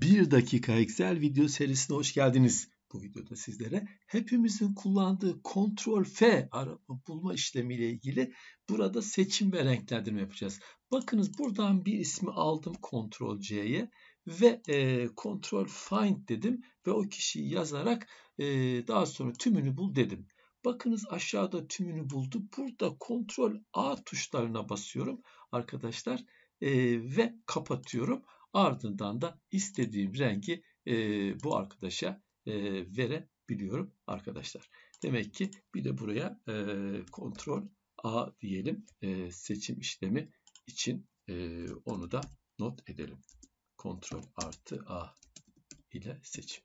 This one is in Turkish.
1 dakika Excel video serisine hoş geldiniz. Bu videoda sizlere hepimizin kullandığı Ctrl F arama bulma işlemiyle ilgili burada seçim ve renklendirme yapacağız. Bakınız buradan bir ismi aldım Ctrl C'ye ve e, Ctrl Find dedim ve o kişiyi yazarak e, daha sonra tümünü bul dedim. Bakınız aşağıda tümünü buldu. Burada Ctrl A tuşlarına basıyorum arkadaşlar e, ve kapatıyorum. Ardından da istediğim rengi e, bu arkadaşa e, verebiliyorum arkadaşlar. Demek ki bir de buraya e, kontrol A diyelim e, seçim işlemi için e, onu da not edelim. Kontrol artı A ile seçim.